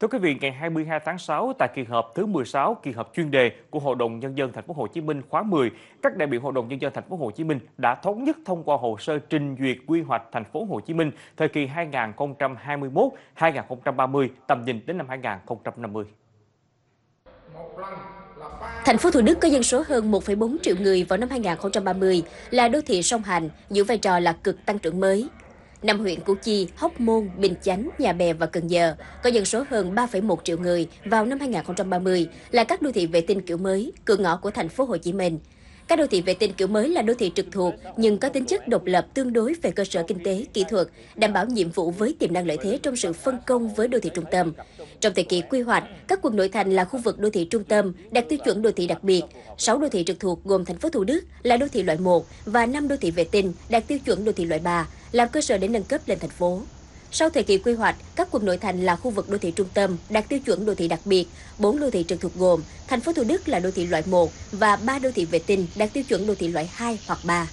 Thưa quý vị, ngày 22 tháng 6 tại kỳ họp thứ 16 kỳ họp chuyên đề của Hội đồng nhân dân thành phố Hồ Chí Minh khóa 10, các đại biểu Hội đồng nhân dân thành phố Hồ Chí Minh đã thống nhất thông qua hồ sơ trình duyệt quy hoạch thành phố Hồ Chí Minh thời kỳ 2021-2030, tầm nhìn đến năm 2050. Thành phố Thủ Đức có dân số hơn 1,4 triệu người vào năm 2030, là đô thị song hành, giữ vai trò là cực tăng trưởng mới năm huyện Củ Chi, Hóc Môn, Bình Chánh, Nhà Bè và Cần Giờ có dân số hơn 3,1 triệu người vào năm 2030 là các đô thị vệ tinh kiểu mới, cửa ngõ của thành phố Hồ Chí Minh. Các đô thị vệ tinh kiểu mới là đô thị trực thuộc nhưng có tính chất độc lập tương đối về cơ sở kinh tế, kỹ thuật, đảm bảo nhiệm vụ với tiềm năng lợi thế trong sự phân công với đô thị trung tâm. Trong thời kỳ quy hoạch, các quận nội thành là khu vực đô thị trung tâm đạt tiêu chuẩn đô thị đặc biệt. 6 đô thị trực thuộc gồm thành phố Thủ Đức là đô thị loại 1 và 5 đô thị vệ tinh đạt tiêu chuẩn đô thị loại 3 làm cơ sở để nâng cấp lên thành phố. Sau thời kỳ quy hoạch, các quận nội thành là khu vực đô thị trung tâm đạt tiêu chuẩn đô thị đặc biệt, 4 đô thị trực thuộc gồm thành phố Thủ Đức là đô thị loại 1 và 3 đô thị vệ tinh đạt tiêu chuẩn đô thị loại 2 hoặc 3.